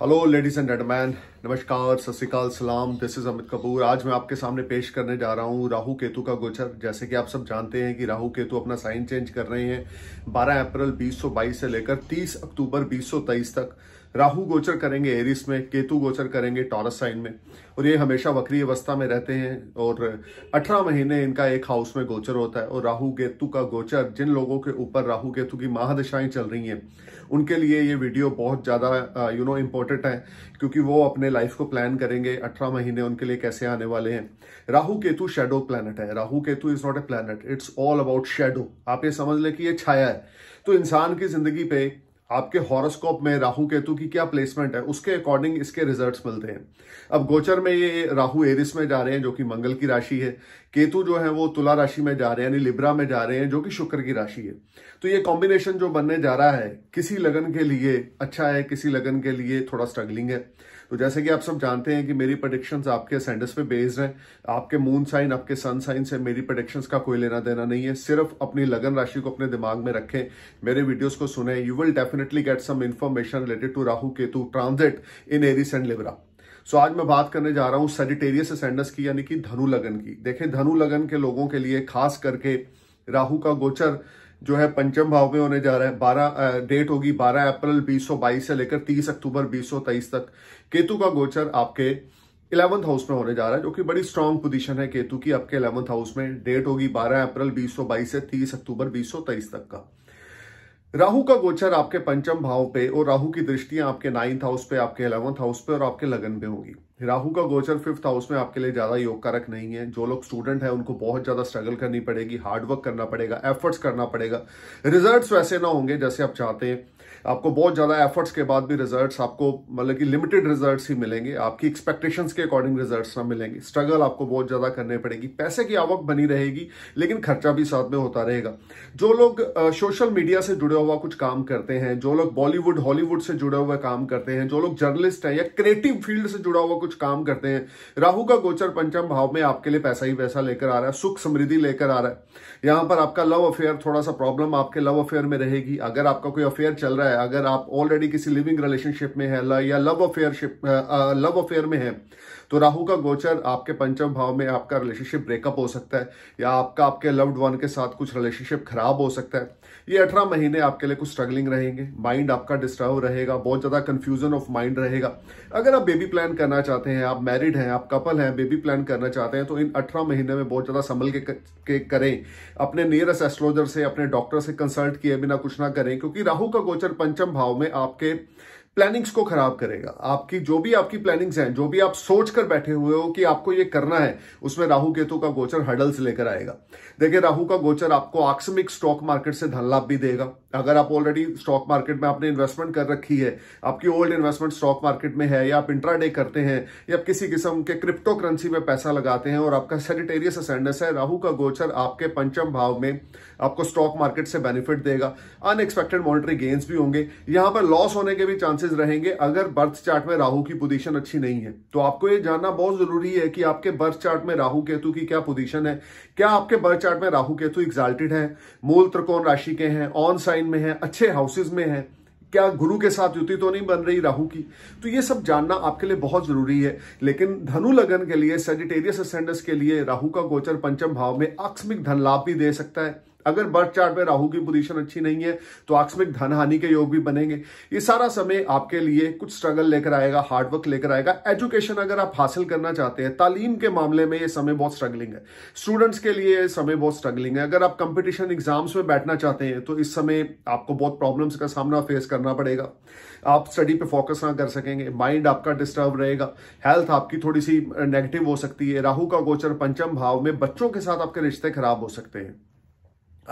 hello ladies and gentleman नमस्कार सत श्रीकाल सलाम दिस इज़ अमित कपूर आज मैं आपके सामने पेश करने जा रहा हूँ राहु केतु का गोचर जैसे कि आप सब जानते हैं कि राहु केतु अपना साइन चेंज कर रहे हैं 12 अप्रैल 2022 से लेकर 30 अक्टूबर 2023 तक राहु गोचर करेंगे एरिस में केतु गोचर करेंगे टॉरस साइन में और ये हमेशा वक्री अवस्था में रहते हैं और अठारह महीने इनका एक हाउस में गोचर होता है और राहु केतु का गोचर जिन लोगों के ऊपर राहु केतु की महादशाएं चल रही हैं उनके लिए ये वीडियो बहुत ज़्यादा यू नो इम्पोर्टेंट है क्योंकि वो अपने लाइफ को प्लान करेंगे अठारह महीने उनके लिए कैसे आने वाले हैं राहु केतु शेडो प्लानट है Rahu Ketu is not a planet it's all about shadow आप ये समझ लें कि ये छाया है तो इंसान की जिंदगी पे आपके हॉरोस्कोप में राहु केतु की क्या प्लेसमेंट है उसके अकॉर्डिंग इसके रिजल्ट्स मिलते हैं अब गोचर में ये राहु एरिस में जा रहे हैं जो कि मंगल की राशि है केतु जो है वो तुला राशि में जा रहे हैं यानी लिब्रा में जा रहे हैं जो कि शुक्र की राशि है तो ये कॉम्बिनेशन जो बनने जा रहा है किसी लगन के लिए अच्छा है किसी लगन के लिए थोड़ा स्ट्रगलिंग है तो जैसे कि आप सब जानते हैं कि मेरी प्रोडिक्शन आपके सेंडस पे बेस्ड है आपके मून साइन आपके सन साइन से मेरी प्रोडिक्शन का कोई लेना देना नहीं है सिर्फ अपनी लगन राशि को अपने दिमाग में रखें मेरे वीडियोस को सुने you will definitely get some information related to Rahu Ketu transit in Aries and Libra so so, आज मैं बात करने जा रहा हूं सेजिटेरियस सेंडस की यानी कि धनु लगन की देखें धनु लगन के लोगों के लिए खास करके राहु का गोचर जो है पंचम भाव में होने जा रहा है बारह डेट होगी बारह अप्रैल 2022 से लेकर 30 अक्टूबर 2023 तक केतु का गोचर आपके इलेवंथ हाउस में होने जा रहा है जो कि बड़ी स्ट्रांग पोजीशन है केतु की आपके इलेवंथ हाउस में डेट होगी 12 अप्रैल 2022 से 30 अक्टूबर 2023 तक का राहु का गोचर आपके पंचम भाव पे और राहु की दृष्टियां आपके नाइन्थ हाउस पे आपके इलेवंथ हाउस पे और आपके लगन पे होगी राहु का गोचर फिफ्थ हाउस में आपके लिए ज़्यादा योग कारक नहीं है जो लोग स्टूडेंट हैं उनको बहुत ज़्यादा स्ट्रगल करनी पड़ेगी हार्डवर्क करना पड़ेगा एफर्ट्स करना पड़ेगा रिजल्ट्स वैसे ना होंगे जैसे आप चाहते हैं आपको बहुत ज़्यादा एफर्ट्स के बाद भी रिजल्ट्स आपको मतलब कि लिमिटेड रिजल्ट्स ही मिलेंगे आपकी एक्सपेक्टेशंस के अकॉर्डिंग रिजल्ट्स ना मिलेंगे स्ट्रगल आपको बहुत ज़्यादा करने पड़ेगी पैसे की आवक बनी रहेगी लेकिन खर्चा भी साथ में होता रहेगा जो लोग सोशल मीडिया से जुड़े हुआ कुछ काम करते हैं जो लोग बॉलीवुड हॉलीवुड से जुड़े हुए काम करते हैं जो लोग जर्नलिस्ट हैं या क्रिएटिव फील्ड से जुड़ा हुआ कुछ काम करते हैं राहु का गोचर पंचम भाव में आपके लिए पैसा ही पैसा लेकर आ रहा है सुख समृद्धि लेकर आ रहा है यहां पर आपका लव अफेयर थोड़ा सा प्रॉब्लम आपके लव अफेयर में रहेगी अगर आपका कोई अफेयर चल रहा है अगर आप ऑलरेडी किसी लिविंग रिलेशनशिप में है या लव अफेयरशिप लव अफेयर में है तो राहु का गोचर आपके पंचम भाव में आपका रिलेशनशिप ब्रेकअप हो सकता है या आपका आपके लव्ड वन के साथ कुछ रिलेशनशिप खराब हो सकता है ये अठारह महीने आपके लिए कुछ स्ट्रगलिंग रहेंगे माइंड आपका डिस्टर्ब रहेगा बहुत ज्यादा कंफ्यूजन ऑफ माइंड रहेगा अगर आप बेबी प्लान करना चाहते चाहते हैं आप मैरिड हैं आप कपल हैं बेबी प्लान करना चाहते हैं तो इन अठारह महीने में बहुत ज़्यादा संभल के, के करें अपने नियरस्ट एस्ट्रोलॉजर से अपने डॉक्टर से कंसल्ट किए बिना कुछ ना करें क्योंकि राहु का गोचर पंचम भाव में आपके प्लानिंग्स को खराब करेगा आपकी जो भी आपकी प्लानिंग्स हैं जो भी आप सोच कर बैठे हुए हो कि आपको ये करना है उसमें राहु केतु का गोचर हडल्स लेकर आएगा देखिए राहु का गोचर आपको आकस्मिक स्टॉक मार्केट से धन लाभ भी देगा अगर आप ऑलरेडी स्टॉक मार्केट में आपने इन्वेस्टमेंट कर रखी है आपकी ओल्ड इन्वेस्टमेंट स्टॉक मार्केट में है या आप इंट्रा करते हैं या किसी किस्म के क्रिप्टो करेंसी में पैसा लगाते हैं और आपका सेनिटेरियस असेंडस है राहू का गोचर आपके पंचम भाव में आपको स्टॉक मार्केट से बेनिफिट देगा अनएक्सपेक्टेड मॉनिटरी गेन्स भी होंगे यहां पर लॉस होने के भी चांसेस चांसेस रहेंगे अगर बर्थ चार्ट में राहु की पोजीशन अच्छी नहीं है तो आपको ये जानना बहुत जरूरी है कि आपके बर्थ चार्ट में राहु केतु की क्या पोजीशन है क्या आपके बर्थ चार्ट में राहु केतु एग्जाल्टेड है मूल त्रिकोण राशि के हैं ऑन साइन में है अच्छे हाउसेज में है क्या गुरु के साथ युति तो नहीं बन रही राहु की तो ये सब जानना आपके लिए बहुत जरूरी है लेकिन धनु लगन के लिए सेजिटेरियस असेंडस के लिए राहु का गोचर पंचम भाव में आकस्मिक धन लाभ भी दे सकता है अगर बर्थ चार्ट में राहु की पोजीशन अच्छी नहीं है तो आकस्मिक धन हानि के योग भी बनेंगे ये सारा समय आपके लिए कुछ स्ट्रगल लेकर आएगा हार्डवर्क लेकर आएगा एजुकेशन अगर आप हासिल करना चाहते हैं तालीम के मामले में ये समय बहुत स्ट्रगलिंग है स्टूडेंट्स के लिए ये समय बहुत स्ट्रगलिंग है अगर आप कंपिटिशन एग्जाम्स में बैठना चाहते हैं तो इस समय आपको बहुत प्रॉब्लम्स का सामना फेस करना पड़ेगा आप स्टडी पर फोकस ना कर सकेंगे माइंड आपका डिस्टर्ब रहेगा हेल्थ आपकी थोड़ी सी नेगेटिव हो सकती है राहू का गोचर पंचम भाव में बच्चों के साथ आपके रिश्ते खराब हो सकते हैं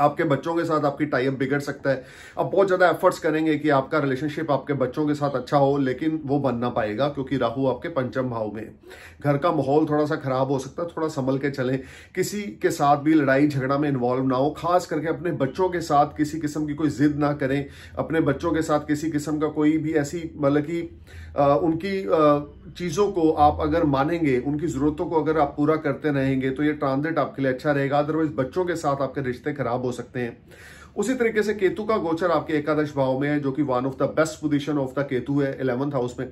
आपके बच्चों के साथ आपकी टाइप बिगड़ सकता है अब बहुत ज़्यादा एफर्ट्स करेंगे कि आपका रिलेशनशिप आपके बच्चों के साथ अच्छा हो लेकिन वो बन ना पाएगा क्योंकि राहु आपके पंचम भाव में घर का माहौल थोड़ा सा खराब हो सकता है थोड़ा संभल के चलें किसी के साथ भी लड़ाई झगड़ा में इन्वॉल्व ना हो खास करके अपने बच्चों के साथ किसी किस्म की कोई जिद ना करें अपने बच्चों के साथ किसी किस्म का कोई भी ऐसी मतलब कि उनकी चीज़ों को आप अगर मानेंगे उनकी ज़रूरतों को अगर आप पूरा करते रहेंगे तो ये ट्रांजिट आपके लिए अच्छा रहेगा अदरवाइज बच्चों के साथ आपके रिश्ते खराब हो सकते हैं उसी तरीके से केतु का गोचर आपके एकादश भाव में है जो कि one of the best position of the Ketu है इलेवंथ हाउस में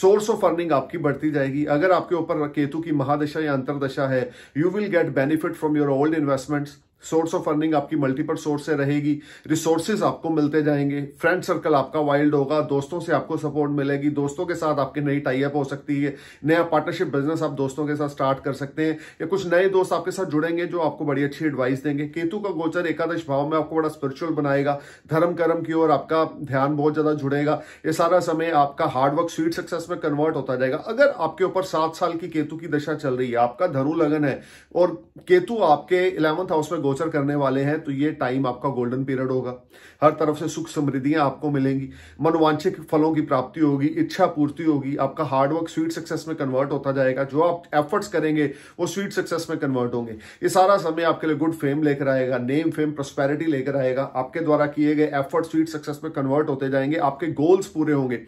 सोर्स ऑफ अर्निंग आपकी बढ़ती जाएगी अगर आपके ऊपर केतु की महादशा या अंतरदशा है you will get benefit from your old investments source of earning आपकी मल्टीपल सोर्स से रहेगी रिसोर्सेज आपको मिलते जाएंगे फ्रेंड सर्कल आपका वाइल्ड होगा दोस्तों से आपको सपोर्ट मिलेगी दोस्तों के साथ आपकी नई टाइप हो सकती है नया पार्टनरशिप बिजनेस आप दोस्तों के साथ स्टार्ट कर सकते हैं या कुछ नए दोस्त आपके साथ जुड़ेंगे जो आपको बड़ी अच्छी एडवाइस देंगे केतु का गोचर एकादश भाव में आपको बड़ा स्पिरिचुअल बनाएगा धर्म कर्म की ओर आपका ध्यान बहुत ज्यादा जुड़ेगा ये सारा समय आपका हार्डवर्क स्वीट सक्सेस में कन्वर्ट होता जाएगा अगर आपके ऊपर सात साल की केतु की दशा चल रही है आपका धनु लगन है और केतु आपके इलेवंथ हाउस में गोचर करने वाले हैं तो ये टाइम आपका गोल्डन पीरियड होगा हर तरफ से सुख समृद्धियां आपको मिलेंगी मनोवांछित फलों की प्राप्ति होगी इच्छा पूर्ति होगी आपका हार्डवर्क स्वीट सक्सेस में कन्वर्ट होता जाएगा जो आप एफर्ट्स करेंगे वो स्वीट सक्सेस में कन्वर्ट होंगे ये सारा समय आपके लिए गुड फेम लेकर आएगा नेम फेम प्रोस्पेरिटी लेकर आएगा आपके द्वारा किए गए एफर्ट स्वीट सक्सेस में कन्वर्ट होते जाएंगे आपके गोल्स पूरे होंगे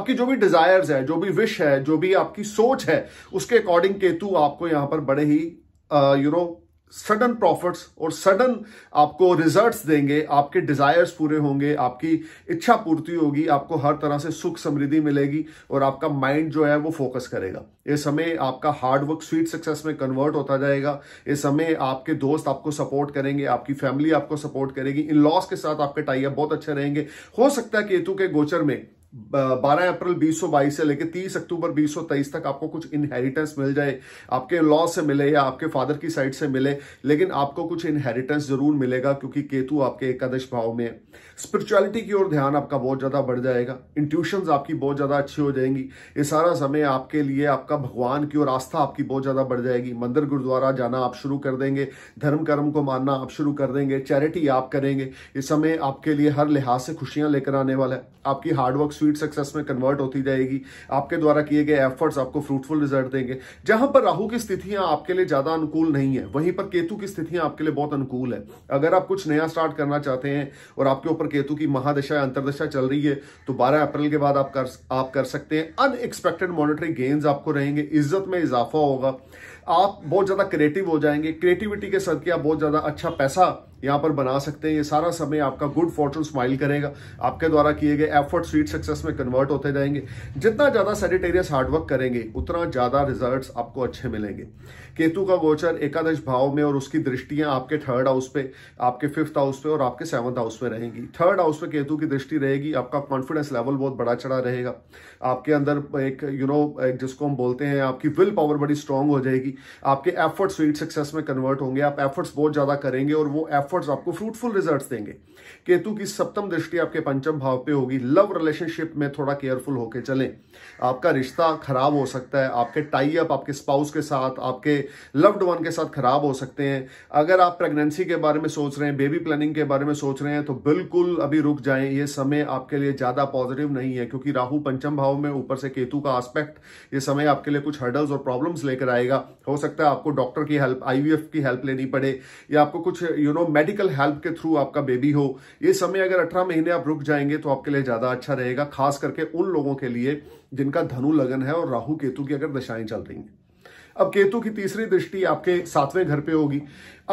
आपकी जो भी डिजायर्स है जो भी विश है जो भी आपकी सोच है उसके अकॉर्डिंग केतु आपको यहां पर बड़े ही you uh, no sudden profits और सडन आपको रिजल्ट्स देंगे आपके डिजायर्स पूरे होंगे आपकी इच्छा पूर्ति होगी आपको हर तरह से सुख समृद्धि मिलेगी और आपका माइंड जो है वो फोकस करेगा ये समय आपका हार्डवर्क स्वीट सक्सेस में कन्वर्ट होता जाएगा ये समय आपके दोस्त आपको सपोर्ट करेंगे आपकी फैमिली आपको सपोर्ट करेगी इन लॉस के साथ आपके टाइप बहुत अच्छे रहेंगे हो सकता है केतु के गोचर में 12 अप्रैल 2022 से लेकर 30 अक्टूबर 2023 तक आपको कुछ इनहेरिटेंस मिल जाए आपके लॉ से मिले या आपके फादर की साइड से मिले लेकिन आपको कुछ इनहेरिटेंस जरूर मिलेगा क्योंकि केतु आपके एकादश भाव में है स्पिरिचुअलिटी की ओर ध्यान आपका बहुत ज़्यादा बढ़ जाएगा इंट्यूशन आपकी बहुत ज़्यादा अच्छी हो जाएंगी ये सारा समय आपके लिए आपका भगवान की ओर आस्था आपकी बहुत ज़्यादा बढ़ जाएगी मंदिर गुरुद्वारा जाना आप शुरू कर देंगे धर्म कर्म को मानना आप शुरू कर देंगे चैरिटी आप करेंगे इस समय आपके लिए हर लिहाज से खुशियां लेकर आने वाला है आपकी हार्डवर्क स्वीट सक्सेस में कन्वर्ट होती जाएगी आपके द्वारा किए गए एफर्ट्स आपको फ्रूटफुल रिजल्ट देंगे जहां पर राहु की स्थितियां आपके लिए ज्यादा अनुकूल नहीं है वहीं पर केतु की स्थितियां आपके लिए बहुत अनुकूल है अगर आप कुछ नया स्टार्ट करना चाहते हैं और आपके ऊपर केतु की महादशा अंतरदशा चल रही है तो बारह अप्रैल के बाद आप कर आप कर सकते हैं अनएक्सपेक्टेड मॉनिटरी गेन्स आपको रहेंगे इज्जत में इजाफा होगा आप बहुत ज्यादा क्रिएटिव हो जाएंगे क्रिएटिविटी के सदके आप बहुत ज्यादा अच्छा पैसा यहाँ पर बना सकते हैं ये सारा समय आपका गुड फॉर्चून स्माइल करेगा आपके द्वारा किए गए एफर्ट स्वीट सक्सेस में कन्वर्ट होते जाएंगे जितना ज़्यादा सेडिटेरियस हार्डवर्क करेंगे उतना ज़्यादा रिजल्ट आपको अच्छे मिलेंगे केतु का गोचर एकादश भाव में और उसकी दृष्टियां आपके थर्ड हाउस पे आपके फिफ्थ हाउस पे और आपके सेवंथ हाउस पे रहेंगी थर्ड हाउस पे केतु की दृष्टि रहेगी आपका कॉन्फिडेंस लेवल बहुत बड़ा चढ़ा रहेगा आपके अंदर एक यू you नो know, जिसको हम बोलते हैं आपकी विल पावर बड़ी स्ट्रांग हो जाएगी आपके एफर्ट्स स्वीट सक्सेस में कन्वर्ट होंगे आप एफर्ट्स बहुत ज़्यादा करेंगे और वो एफ एफर्ट्स आपको फ्रूटफुल रिजल्ट्स देंगे केतु की सप्तम दृष्टि आपके पंचम भाव पे होगी लव रिलेशनशिप में थोड़ा केयरफुल होके चलें आपका रिश्ता खराब हो सकता है आपके टाई अप आपके स्पाउस के साथ आपके लव्ड वन के साथ खराब हो सकते हैं अगर आप प्रेगनेंसी के बारे में सोच रहे हैं बेबी प्लानिंग के बारे में सोच रहे हैं तो बिल्कुल अभी रुक जाए ये समय आपके लिए ज़्यादा पॉजिटिव नहीं है क्योंकि राहु पंचम भाव में ऊपर से केतु का आस्पेक्ट ये समय आपके लिए कुछ हर्डल्स और प्रॉब्लम्स लेकर आएगा हो सकता है आपको डॉक्टर की हेल्प आईवीएफ की हेल्प लेनी पड़े या आपको कुछ यू नो मेडिकल हेल्प के थ्रू आपका बेबी हो ये समय अगर अठारह महीने आप रुक जाएंगे तो आपके लिए ज्यादा अच्छा रहेगा खास करके उन लोगों के लिए जिनका धनु लगन है और राहु केतु की अगर दशाएं चल रही हैं अब केतु की तीसरी दृष्टि आपके सातवें घर पे होगी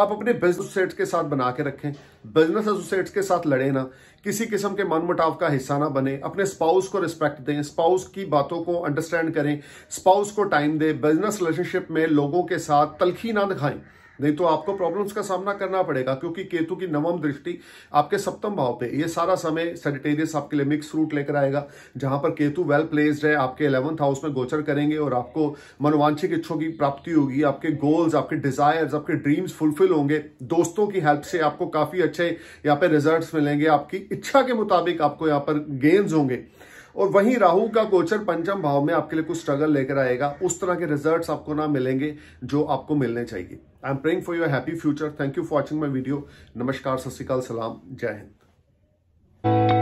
आप अपने बिजनेस एसोसिएट्स के साथ बना के रखें बिजनेस एसोसिएट्स के साथ लड़े ना किसी किस्म के मनमुटाव का हिस्सा ना बने अपने स्पाउस को रिस्पेक्ट दें स्पाउस की बातों को अंडरस्टैंड करें स्पाउस को टाइम दें बिजनेस रिलेशनशिप में लोगों के साथ तलखी ना दिखाएं नहीं तो आपको प्रॉब्लम्स का सामना करना पड़ेगा क्योंकि केतु की नवम दृष्टि आपके सप्तम भाव पे ये सारा समय सेजिटेरियस आपके लिए मिक्स रूट लेकर आएगा जहां पर केतु वेल प्लेस्ड है आपके इलेवंथ हाउस में गोचर करेंगे और आपको मनोवांछिक इच्छों की प्राप्ति होगी आपके गोल्स आपके डिजायर्स आपके ड्रीम्स फुलफिल होंगे दोस्तों की हेल्प से आपको काफी अच्छे यहाँ पर रिजल्ट मिलेंगे आपकी इच्छा के मुताबिक आपको यहाँ पर गेन्स होंगे और वहीं राहु का गोचर पंचम भाव में आपके लिए कुछ स्ट्रगल लेकर आएगा उस तरह के रिजल्ट आपको ना मिलेंगे जो आपको मिलने चाहिए I am praying for your happy future thank you for watching my video नमस्कार सत श्रीकाल सलाम जय हिंद